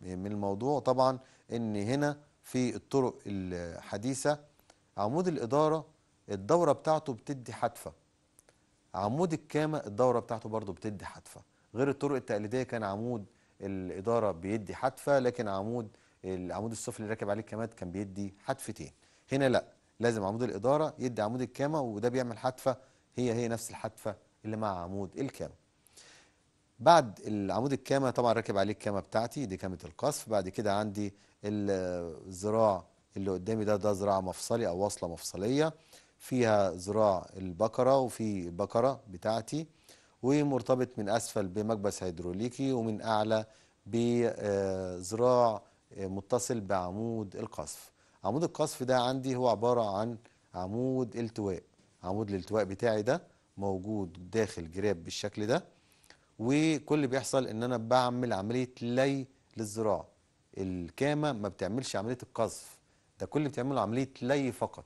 من الموضوع طبعا ان هنا في الطرق الحديثه عمود الاداره الدوره بتاعته بتدي حدفه عمود الكامة الدورة بتاعته برضو بتدي حتفة غير الطرق التقليدية كان عمود الإدارة بيدي حتفة لكن عمود العمود السفلي اللي راكب عليه الكامات كان بيدي حتفتين هنا لا لازم عمود الإدارة يدي عمود الكامة وده بيعمل حتفة هي هي نفس الحتفة اللي مع عمود الكامة بعد العمود الكامة طبعا راكب عليه الكامة بتاعتي دي كامة القصف بعد كده عندي الزراع اللي قدامي ده ده زراع مفصلي أو وصلة مفصلية فيها زراع البقرة وفي بقرة بتاعتي ومرتبط من أسفل بمكبس هيدروليكي ومن أعلى بزراع متصل بعمود القصف عمود القصف ده عندي هو عبارة عن عمود التواء عمود الالتواء بتاعي ده موجود داخل جراب بالشكل ده وكل اللي بيحصل ان انا بعمل عملية لي للذراع الكامة ما بتعملش عملية القصف ده كل اللي بتعمله عملية لي فقط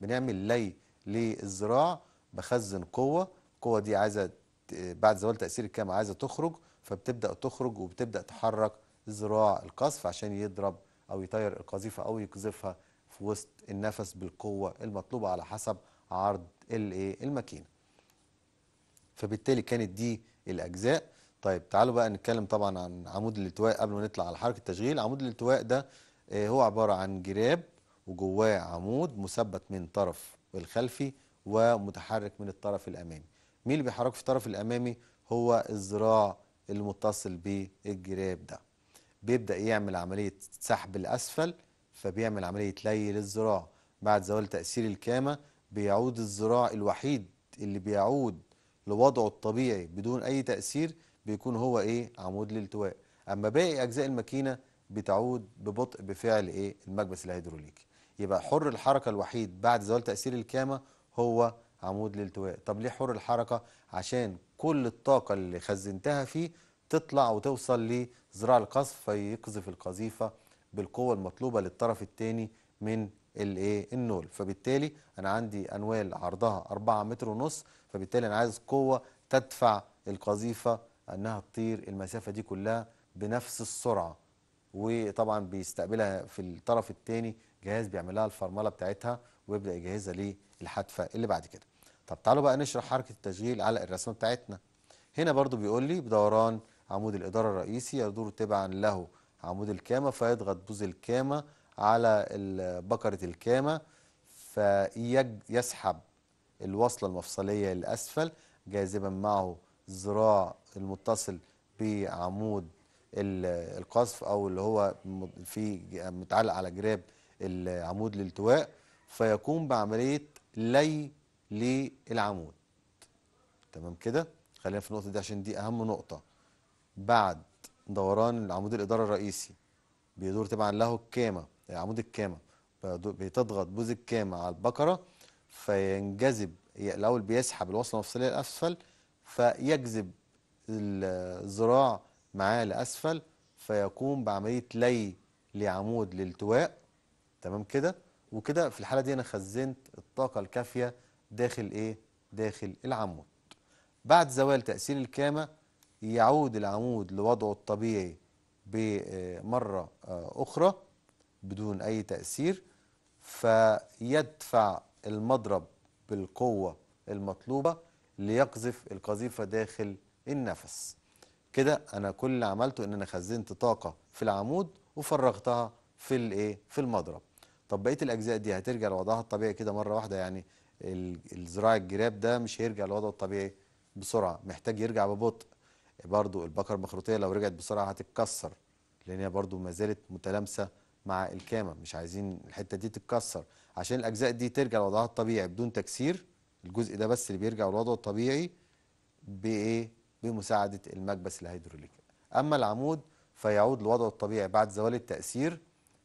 بنعمل لي للزراع بخزن قوة القوة دي عايزة بعد زوال تأثير الكام عايزة تخرج فبتبدأ تخرج وبتبدأ تحرك زراع القصف عشان يضرب أو يطير القذيفة أو يقذفها في وسط النفس بالقوة المطلوبة على حسب عرض الماكينة فبالتالي كانت دي الأجزاء طيب تعالوا بقى نتكلم طبعا عن عمود الالتواء قبل ما نطلع على حركة التشغيل عمود الالتواء ده آه، هو عبارة عن جراب وجواه عمود مثبت من طرف الخلفي ومتحرك من الطرف الامامي مين اللي بيحركه في الطرف الامامي هو الذراع المتصل بالجراب ده بيبدا يعمل عمليه سحب لاسفل فبيعمل عمليه لي للذراع بعد زوال تاثير الكامه بيعود الذراع الوحيد اللي بيعود لوضعه الطبيعي بدون اي تاثير بيكون هو ايه عمود الالتواء اما باقي اجزاء الماكينه بتعود ببطء بفعل ايه المكبس الهيدروليكي يبقى حر الحركة الوحيد بعد زوال تأثير الكامة هو عمود الالتواء طب ليه حر الحركة عشان كل الطاقة اللي خزنتها فيه تطلع وتوصل لذراع القصف فيقذف القذيفة بالقوة المطلوبة للطرف الثاني من الايه النول فبالتالي انا عندي انوال عرضها 4 متر ونص فبالتالي انا عايز قوه تدفع القذيفه انها تطير المسافه دي كلها بنفس السرعه وطبعا بيستقبلها في الطرف الثاني جهاز بيعمل لها الفرمله بتاعتها ويبدا يجهزها للحتفه اللي بعد كده طب تعالوا بقى نشرح حركه التشغيل على الرسمه بتاعتنا هنا برضو بيقول لي بدوران عمود الاداره الرئيسي يدور تبعا له عمود الكامه فيضغط بوز الكامه على بكره الكامه فيسحب الوصله المفصليه للاسفل جاذبا معه الذراع المتصل بعمود القصف او اللي هو في متعلق على جراب العمود الالتواء فيقوم بعملية لي للعمود تمام كده خلينا في النقطة دي عشان دي أهم نقطة بعد دوران العمود الإدارة الرئيسي بيدور تبعا له الكامة عمود الكامة بتضغط بوز الكامة على البكره فينجذب الأول بيسحب الوصلة المفصلية لأسفل فيجذب الذراع معاه لأسفل فيقوم بعملية لي لعمود الالتواء تمام كده وكده في الحالة دي أنا خزنت الطاقة الكافية داخل إيه؟ داخل العمود بعد زوال تأثير الكامة يعود العمود لوضعه الطبيعي بمرة آه، أخرى بدون أي تأثير فيدفع المضرب بالقوة المطلوبة ليقذف القذيفة داخل النفس كده أنا كل اللي عملته إن أنا خزنت طاقة في العمود وفرغتها في الإيه؟ في المضرب طب بقيه الاجزاء دي هترجع لوضعها الطبيعي كده مره واحده يعني الزراع الجراب ده مش هيرجع لوضعه الطبيعي بسرعه محتاج يرجع ببطء برضو البقره المخروطيه لو رجعت بسرعه هتتكسر لان هي برضو ما زالت متلامسه مع الكامه مش عايزين الحته دي تتكسر عشان الاجزاء دي ترجع لوضعها الطبيعي بدون تكسير الجزء ده بس اللي بيرجع لوضعه الطبيعي بايه بمساعده المكبس الهيدروليكي اما العمود فيعود لوضعه الطبيعي بعد زوال التاثير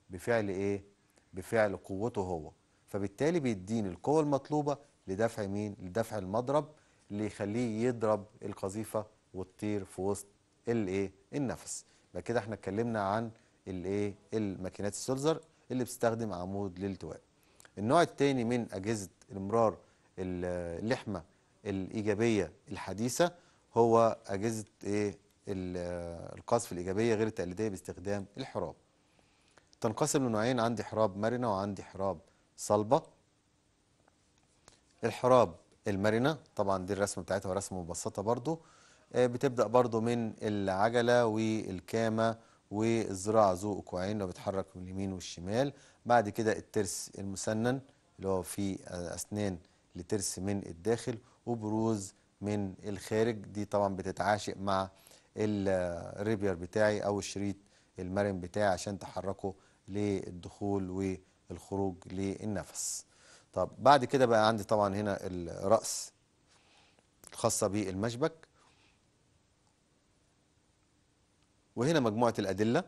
بفعل ايه بفعل قوته هو فبالتالي بيديني القوة المطلوبة لدفع مين؟ لدفع المضرب اللي يخليه يضرب القذيفة وتطير في وسط الايه؟ النفس يبقى كده احنا اتكلمنا عن الايه؟ الماكينات السولزر اللي بتستخدم عمود للالتواء. النوع الثاني من أجهزة المرار اللحمة الإيجابية الحديثة هو أجهزة ايه؟ القذف الإيجابية غير التقليدية باستخدام الحراب. تنقسم لنوعين عندي حراب مرنة وعندي حراب صلبة الحراب المرنة طبعا دي الرسمة بتاعتها رسمة مبسطة برضو آه، بتبدأ برضو من العجلة والكامة والذراع ذو أكوعين لو بتحرك من اليمين والشمال بعد كده الترس المسنن اللي هو فيه آه، أسنان لترس من الداخل وبروز من الخارج دي طبعا بتتعاشق مع آه، الريبير بتاعي أو الشريط المرن بتاعي عشان تحركه للدخول والخروج للنفس طب بعد كده بقى عندي طبعا هنا الرأس الخاصة بالمشبك وهنا مجموعة الأدلة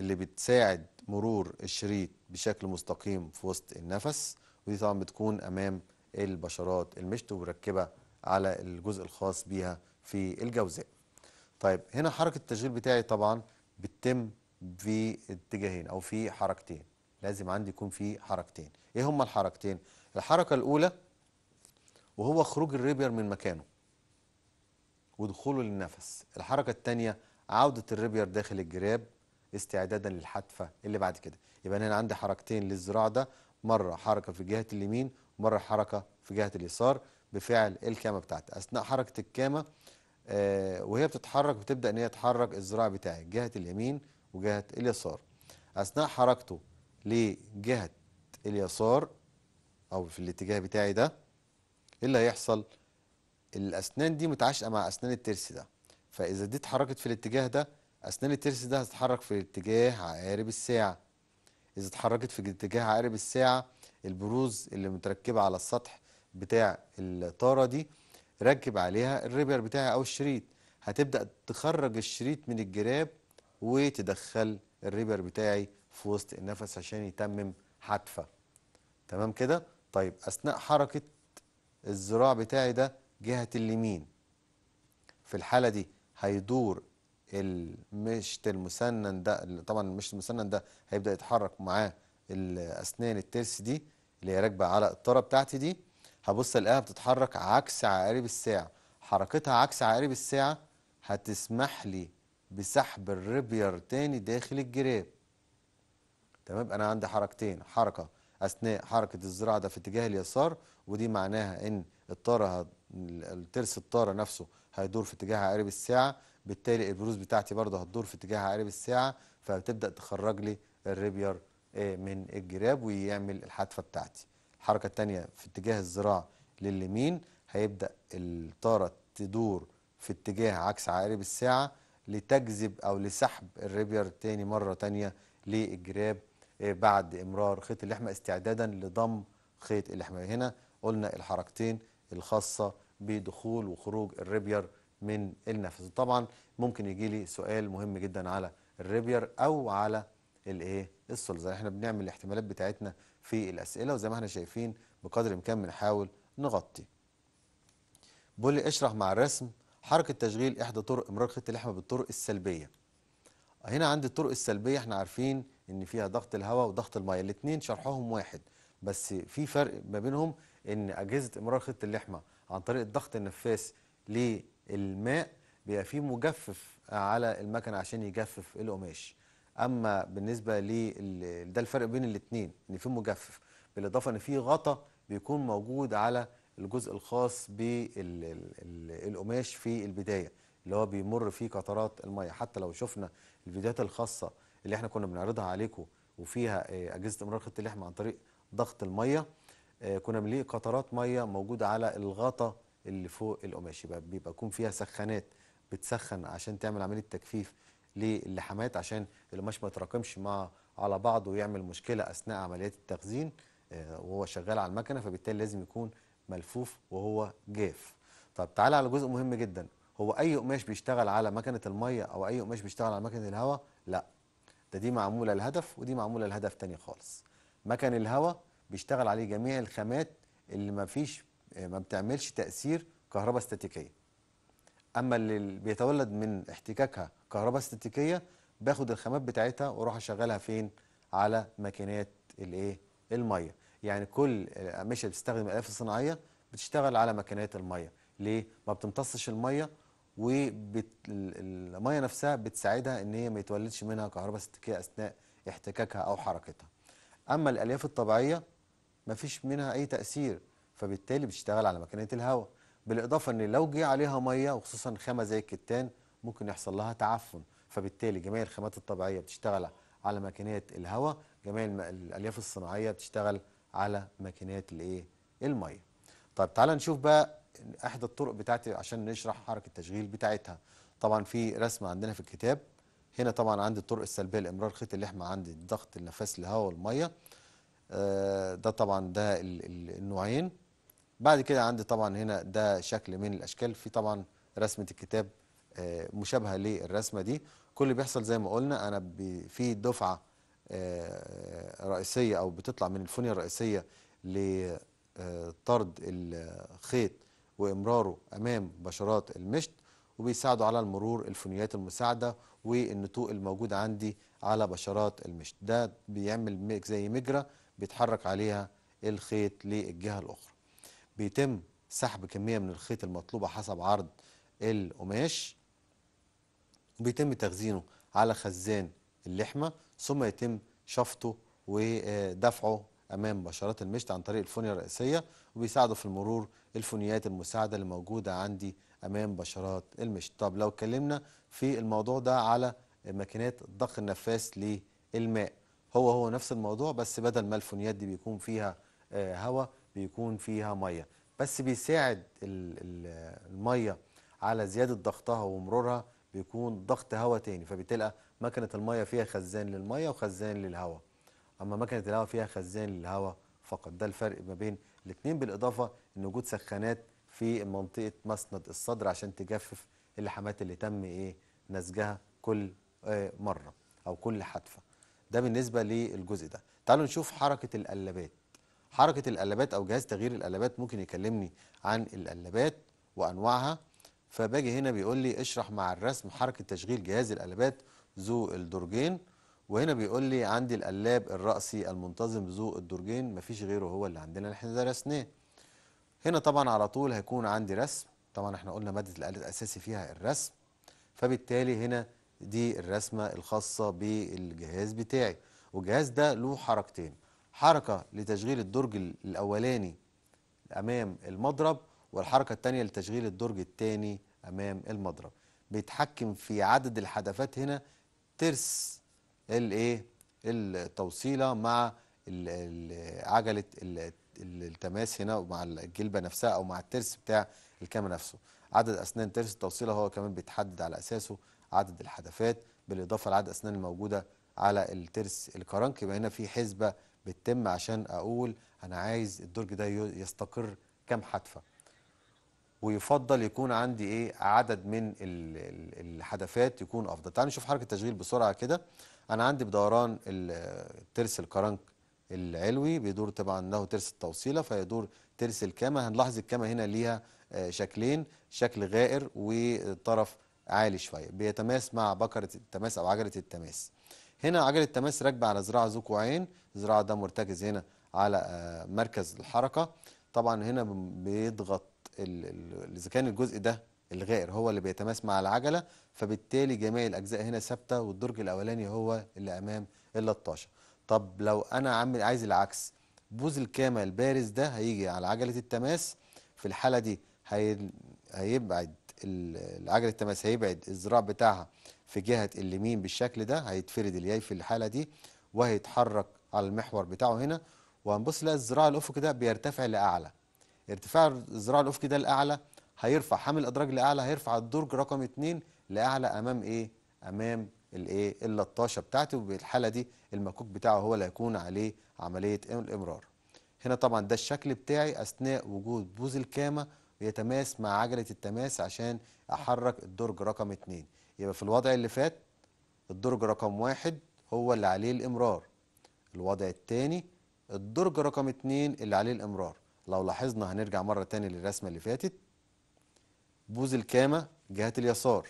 اللي بتساعد مرور الشريط بشكل مستقيم في وسط النفس ودي طبعا بتكون أمام البشرات المشط ومركبة على الجزء الخاص بيها في الجوزاء طيب هنا حركة التشغيل بتاعي طبعا بتتم في اتجاهين او في حركتين لازم عندي يكون في حركتين ايه هما الحركتين الحركه الاولى وهو خروج الريبير من مكانه ودخوله للنفس الحركه الثانيه عوده الريبير داخل الجراب استعدادا للحتفه اللي بعد كده يبقى انا هنا عندي حركتين للذراع ده مره حركه في جهه اليمين ومره حركه في جهه اليسار بفعل الكامه بتاعتي اثناء حركه الكامه آه وهي بتتحرك بتبدا ان هي تحرك الذراع بتاعي جهه اليمين وجهة اليسار أثناء حركته لجهة اليسار أو في الاتجاه بتاعي ده إيه اللي هيحصل؟ الأسنان دي متعشقة مع أسنان الترس ده فإذا دي اتحركت في الاتجاه ده أسنان الترس ده هتتحرك في اتجاه عقارب الساعة إذا اتحركت في اتجاه عقارب الساعة البروز اللي متركبة على السطح بتاع الطارة دي ركب عليها الريبر بتاعي أو الشريط هتبدأ تخرج الشريط من الجراب وتدخل الريبر بتاعي في وسط النفس عشان يتمم حتفة تمام كده طيب أثناء حركة الذراع بتاعي ده جهة اليمين في الحالة دي هيدور المشت المسنن ده طبعا المشت المسنن ده هيبدأ يتحرك معاه الأسنان الترس دي اللي هي راكبة على الطرة بتاعتي دي هبص ألاقيها بتتحرك عكس عقارب الساعة حركتها عكس عقارب الساعة هتسمح لي بسحب الريبير تاني داخل الجراب تمام انا عندي حركتين حركه اثناء حركه الذراع ده في اتجاه اليسار ودي معناها ان الطاره الترس الطاره نفسه هيدور في اتجاه عقارب الساعه بالتالي البروز بتاعتي برضه هتدور في اتجاه عقارب الساعه فبتبدا تخرج لي الريبير من الجراب ويعمل الحتفه بتاعتي الحركه الثانيه في اتجاه الذراع لليمين هيبدا الطاره تدور في اتجاه عكس عقارب الساعه لتجذب أو لسحب الريبير تاني مرة تانية للجراب آه، بعد إمرار خيط اللحمة استعدادا لضم خيط اللحمة هنا قلنا الحركتين الخاصة بدخول وخروج الريبير من النفس طبعا ممكن يجي لي سؤال مهم جدا على الريبير أو على الايه السلزة يعني احنا بنعمل الاحتمالات بتاعتنا في الأسئلة وزي ما احنا شايفين بقدر الإمكان بنحاول نغطي بيقول لي اشرح مع الرسم حركة تشغيل إحدى طرق إمرار خط اللحمة بالطرق السلبية هنا عند الطرق السلبية احنا عارفين إن فيها ضغط الهواء وضغط المية الاثنين شرحهم واحد بس في فرق ما بينهم إن أجهزة إمرار خط اللحمة عن طريق الضغط النفاث للماء بيبقى فيه مجفف على المكنة عشان يجفف القماش اما بالنسبه ل ده الفرق بين الاثنين ان في مجفف بالاضافه ان في غطا بيكون موجود على الجزء الخاص بالقماش في البداية اللي هو بيمر فيه قطرات المية حتى لو شفنا الفيديوهات الخاصة اللي احنا كنا بنعرضها عليكم وفيها آه، أجهزة إمرار خط اللحم عن طريق ضغط المية آه، كنا بنلاقي قطرات مية موجودة على الغطا اللي فوق القماش يبقى بيبقى يكون فيها سخانات بتسخن عشان تعمل عملية تجفيف للحمات عشان القماش ما يتراكمش مع على بعضه ويعمل مشكلة أثناء عمليات التخزين آه، وهو شغال على المكنه فبالتالي لازم يكون ملفوف وهو جاف طب تعالى على جزء مهم جدا هو اي قماش بيشتغل على مكنه الميه او اي قماش بيشتغل على مكنه الهواء لا ده دي معموله لهدف ودي معموله لهدف تاني خالص مكن الهواء بيشتغل عليه جميع الخامات اللي ما فيش ما بتعملش تاثير كهرباء استاتيكيه اما اللي بيتولد من احتكاكها كهرباء استاتيكيه باخد الخامات بتاعتها واروح اشغلها فين على ماكينات الايه الميه يعني كل الاقمشه اللي بتستخدم الالاف الصناعيه بتشتغل على مكنات الميه ليه ما بتمتصش الميه والميه نفسها بتساعدها ان هي ما يتولدش منها كهرباء سلكيه اثناء احتكاكها او حركتها اما الالياف الطبيعيه ما فيش منها اي تاثير فبالتالي بتشتغل على مكنات الهواء بالاضافه ان لو جه عليها ميه وخصوصا خامه زي الكتان ممكن يحصل لها تعفن فبالتالي جميع الخامات الطبيعيه بتشتغل على مكنات الهواء جميع الالياف الصناعيه بتشتغل على ماكينات الايه الميه طيب تعالى نشوف بقى احدى الطرق بتاعتي عشان نشرح حركه التشغيل بتاعتها طبعا في رسمه عندنا في الكتاب هنا طبعا عندي الطرق السلبيه لامرار خيط اللحمه عندي ضغط النفس لهواء والميه آه، ده طبعا ده النوعين بعد كده عندي طبعا هنا ده شكل من الاشكال في طبعا رسمه الكتاب آه، مشابهه للرسمه دي كل اللي بيحصل زي ما قلنا انا في دفعه رئيسية أو بتطلع من الفنية الرئيسية لطرد الخيط وإمراره أمام بشرات المشط وبيساعدوا على المرور الفنيات المساعدة والنتوء الموجود عندي على بشرات المشط ده بيعمل زي مجرى بيتحرك عليها الخيط للجهة الأخرى بيتم سحب كمية من الخيط المطلوبة حسب عرض القماش وبيتم تخزينه على خزان اللحمة ثم يتم شفطه ودفعه امام بشرات المشط عن طريق الفونيا الرئيسيه وبيساعده في المرور الفونيات المساعده اللي موجوده عندي امام بشرات المشط طب لو اتكلمنا في الموضوع ده على ماكينات ضخ النفاث للماء هو هو نفس الموضوع بس بدل ما الفونيات دي بيكون فيها آه، هواء بيكون فيها ميه بس بيساعد الميه على زياده ضغطها ومرورها بيكون ضغط هواء تاني فبتلقى مكنه الميه فيها خزان للميه وخزان للهواء اما مكنه الهواء فيها خزان للهواء فقط ده الفرق ما بين الاثنين بالاضافه ان وجود سخانات في منطقه مسند الصدر عشان تجفف اللحمات اللي تم ايه نسجها كل آه، مره او كل حدفه ده بالنسبه للجزء ده تعالوا نشوف حركه القلبات حركه القلبات او جهاز تغيير القلبات ممكن يكلمني عن القلبات وانواعها فباجي هنا بيقول لي اشرح مع الرسم حركه تشغيل جهاز القلبات ذو الدرجين وهنا بيقول لي عندي القلاب الرأسي المنتظم ذو الدرجين مفيش غيره هو اللي عندنا احنا درسناه هنا طبعا على طول هيكون عندي رسم طبعا احنا قلنا مادة الآلة الأساسي فيها الرسم فبالتالي هنا دي الرسمة الخاصة بالجهاز بتاعي والجهاز ده له حركتين حركة لتشغيل الدرج الأولاني أمام المضرب والحركة الثانية لتشغيل الدرج الثاني أمام المضرب بيتحكم في عدد الحدفات هنا ترس الايه التوصيله مع عجله التماس هنا مع الجلبه نفسها او مع الترس بتاع الكاميرا نفسه عدد اسنان ترس التوصيله هو كمان بيتحدد على اساسه عدد الحدفات بالاضافه لعدد الاسنان الموجوده على الترس الكرنك يبقى هنا في حسبه بتتم عشان اقول انا عايز الدرج ده يستقر كام حدفه ويفضل يكون عندي ايه عدد من الحدفات يكون افضل تعالوا نشوف حركه التشغيل بسرعه كده انا عندي بدوران الترس الكرنك العلوي بيدور طبعا له ترس التوصيله فيدور ترس الكامه هنلاحظ الكامه هنا ليها آه، شكلين شكل غائر وطرف عالي شويه بيتماس مع بكره التماس او عجله التماس هنا عجله التماس راكبه على ذراع ذوق عين الذراع ده مرتكز هنا على آه، مركز الحركه طبعا هنا بيضغط اذا كان الجزء ده الغائر هو اللي بيتماس مع العجله فبالتالي جميع الاجزاء هنا ثابته والدرج الاولاني هو اللي امام اللطاشه طب لو انا عامل عايز العكس بوز الكامه البارز ده هيجي على عجله التماس في الحاله دي هي... هيبعد العجله التماس هيبعد الذراع بتاعها في جهه اليمين بالشكل ده هيتفرد الياي في الحاله دي وهيتحرك على المحور بتاعه هنا وهنبص نلاقي الذراع الافقي ده بيرتفع لاعلى ارتفاع الذراع الافقي ده لاعلى هيرفع حامل الادراج لاعلى هيرفع الدرج رقم 2 لاعلى امام ايه امام الايه اللطاشه بتاعتي وبالحاله دي المكوك بتاعه هو اللي هيكون عليه عمليه الامرار هنا طبعا ده الشكل بتاعي اثناء وجود بوز الكامه يتماس مع عجله التماس عشان احرك الدرج رقم 2 يبقى في الوضع اللي فات الدرج رقم واحد هو اللي عليه الامرار الوضع الثاني الدرج رقم 2 اللي عليه الامرار لو لاحظنا هنرجع مرة تاني للرسمة اللي فاتت بوز الكامة جهة اليسار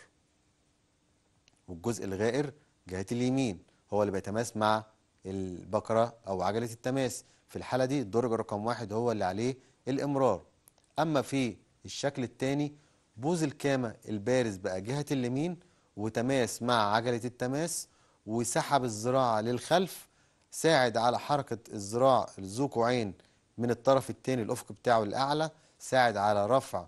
والجزء الغائر جهة اليمين هو اللي بيتماس مع البكرة أو عجلة التماس في الحالة دي الدرجة رقم واحد هو اللي عليه الإمرار أما في الشكل التاني بوز الكامة البارز بقى جهة اليمين وتماس مع عجلة التماس وسحب الزراعة للخلف ساعد على حركة الزراع الزوكوعين عين من الطرف الثاني الأفق بتاعه لأعلى ساعد على رفع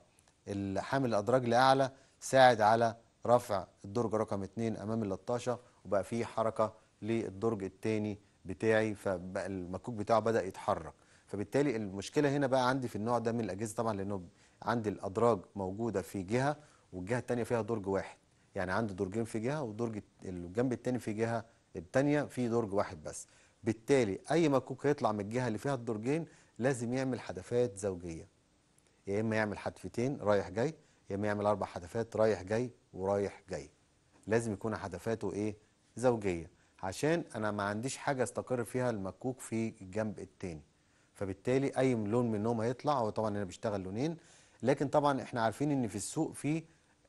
حامل الأدراج لأعلى ساعد على رفع الدرج رقم 2 أمام اللطاشة وبقى في حركة للدرج الثاني بتاعي فبقى المكوك بتاعه بدأ يتحرك فبالتالي المشكلة هنا بقى عندي في النوع ده من الأجهزة طبعا لأنه عندي الأدراج موجودة في جهة والجهة الثانية فيها درج واحد يعني عندي درجين في جهة ودرج الجنب الثاني في جهة الثانية في درج واحد بس بالتالي أي مكوك هيطلع من الجهة اللي فيها الدرجين لازم يعمل حدفات زوجيه يا اما يعمل حدفتين رايح جاي يا اما يعمل اربع حدفات رايح جاي ورايح جاي لازم يكون حدفاته ايه زوجيه عشان انا ما عنديش حاجه استقر فيها المكوك في الجنب التاني فبالتالي اي لون منهم هيطلع هو طبعا انا بشتغل لونين لكن طبعا احنا عارفين ان في السوق في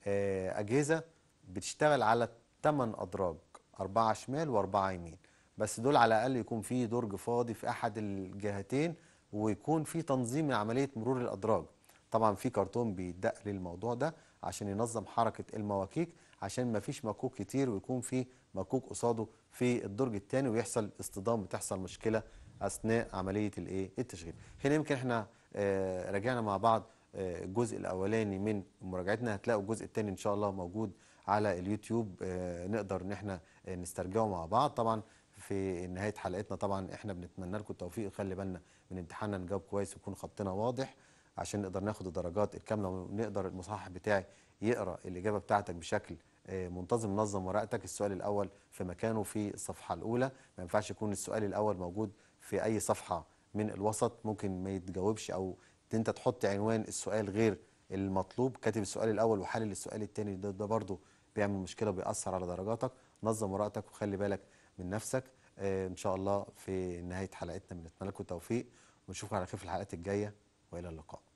آه، اجهزه بتشتغل على 8 ادراج أربعة شمال وأربعة يمين بس دول على الأقل يكون في درج فاضي في أحد الجهتين ويكون في تنظيم لعمليه مرور الادراج طبعا في كرتون بيدق للموضوع ده عشان ينظم حركه المواكيك عشان ما فيش مكوك كتير ويكون في مكوك قصاده في الدرج الثاني ويحصل اصطدام وتحصل مشكله اثناء عمليه الايه التشغيل هنا يمكن احنا آه، راجعنا مع بعض آه، الجزء الاولاني من مراجعتنا هتلاقوا الجزء الثاني ان شاء الله موجود على اليوتيوب آه، نقدر ان احنا نسترجعه مع بعض طبعا في نهايه حلقتنا طبعا احنا بنتمنى لكم التوفيق خلي بالنا من امتحاننا نجاوب كويس ويكون خطنا واضح عشان نقدر ناخد الدرجات الكامله ونقدر المصحح بتاعي يقرا الاجابه بتاعتك بشكل آه، منتظم نظم ورقتك السؤال الاول في مكانه في الصفحه الاولى ما ينفعش يكون السؤال الاول موجود في اي صفحه من الوسط ممكن ما يتجاوبش او انت تحط عنوان السؤال غير المطلوب كاتب السؤال الاول وحلل السؤال الثاني ده, ده برضه بيعمل مشكله بيأثر على درجاتك نظم ورقتك وخلي بالك من نفسك آه، ان شاء الله في نهايه حلقتنا من لكم التوفيق ونشوفكم على خير في الحلقات الجايه والى اللقاء